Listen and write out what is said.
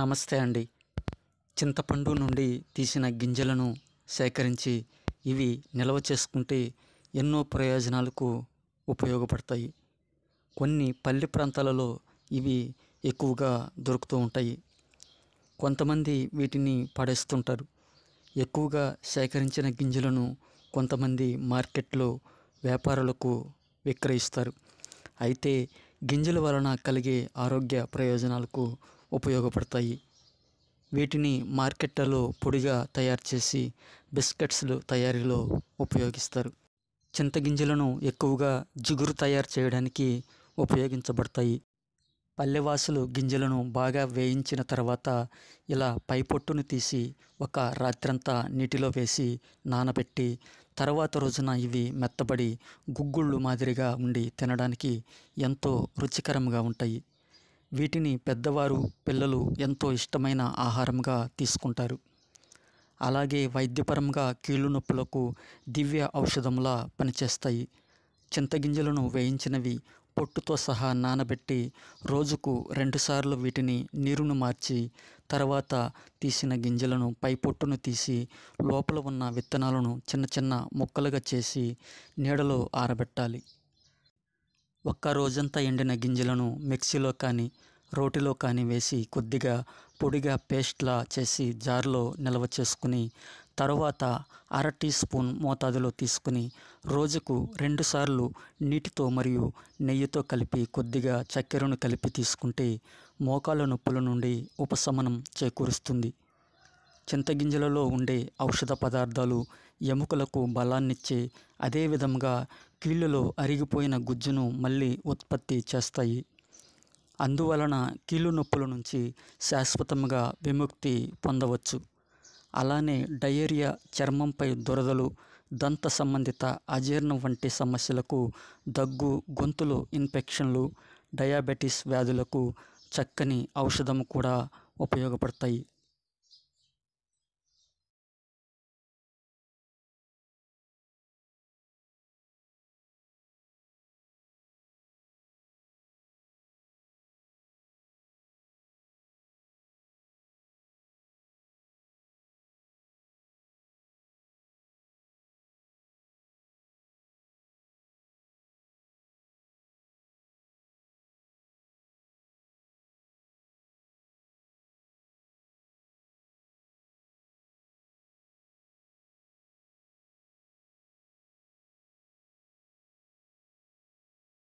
నమస్తే అండి చింతపండు నుండి తీసిన గింజలను సేకరించి ఇవి నిల్వ చేసుకుంటే ఎన్నో ప్రయోజనాలకు ఉపయోగపడతాయి కొన్ని పల్లె ప్రాంతాలలో ఇవి ఎక్కువగా దొరుకుతూ ఉంటాయి కొంతమంది వీటిని పడేస్తుంటారు ఎక్కువగా సేకరించిన గింజలను కొంతమంది మార్కెట్లో వ్యాపారులకు విక్రయిస్తారు అయితే గింజల వలన కలిగే ఆరోగ్య ప్రయోజనాలకు ఉపయోగపడతాయి వీటిని మార్కెట్లలో పొడిగా తయారు చేసి బిస్కెట్స్లు తయారీలో ఉపయోగిస్తారు చింతగింజలను ఎక్కువగా జిగురు తయారు చేయడానికి ఉపయోగించబడతాయి పల్లెవాసులు గింజలను బాగా వేయించిన తర్వాత ఇలా పైపొట్టును తీసి ఒక రాత్రంతా నీటిలో వేసి నానబెట్టి తర్వాత రోజున ఇవి మెత్తబడి గుగ్గుళ్ళు మాదిరిగా ఉండి తినడానికి ఎంతో రుచికరంగా ఉంటాయి వీటిని పెద్దవారు పిల్లలు ఎంతో ఇష్టమైన ఆహారంగా తీసుకుంటారు అలాగే వైద్యపరంగా కీళ్ళు నొప్పులకు దివ్య ఔషధంలా పనిచేస్తాయి చింతగింజలను వేయించినవి పొట్టుతో సహా నానబెట్టి రోజుకు రెండుసార్లు వీటిని నీరును మార్చి తర్వాత తీసిన గింజలను పై పొట్టును తీసి లోపల ఉన్న విత్తనాలను చిన్న చిన్న ముక్కలుగా చేసి నీడలో ఆరబెట్టాలి ఒక్క రోజంతా ఎండిన గింజలను మిక్సీలో కానీ రోటిలో కానీ వేసి కొద్దిగా పొడిగా పేస్ట్లా చేసి జార్లో నిల్వ చేసుకుని తరువాత అర టీ స్పూన్ మోతాదులో తీసుకుని రోజుకు రెండుసార్లు నీటితో మరియు నెయ్యితో కలిపి కొద్దిగా చక్కెరను కలిపి తీసుకుంటే మోకాళ్ళ నొప్పుల నుండి ఉపశమనం చేకూరుస్తుంది చింతగింజలలో ఉండే ఔషధ పదార్థాలు ఎముకలకు బలాన్నిచ్చే అదేవిధంగా కీళ్ళలో అరిగిపోయిన గుజ్జును మళ్ళీ ఉత్పత్తి చేస్తాయి అందువలన కీళ్ళు నొప్పుల నుంచి శాశ్వతంగా విముక్తి పొందవచ్చు అలానే డయేరియా చర్మంపై దురదలు దంత సంబంధిత అజీర్ణం వంటి సమస్యలకు దగ్గు గొంతులు ఇన్ఫెక్షన్లు డయాబెటిస్ వ్యాధులకు చక్కని ఔషధం కూడా ఉపయోగపడతాయి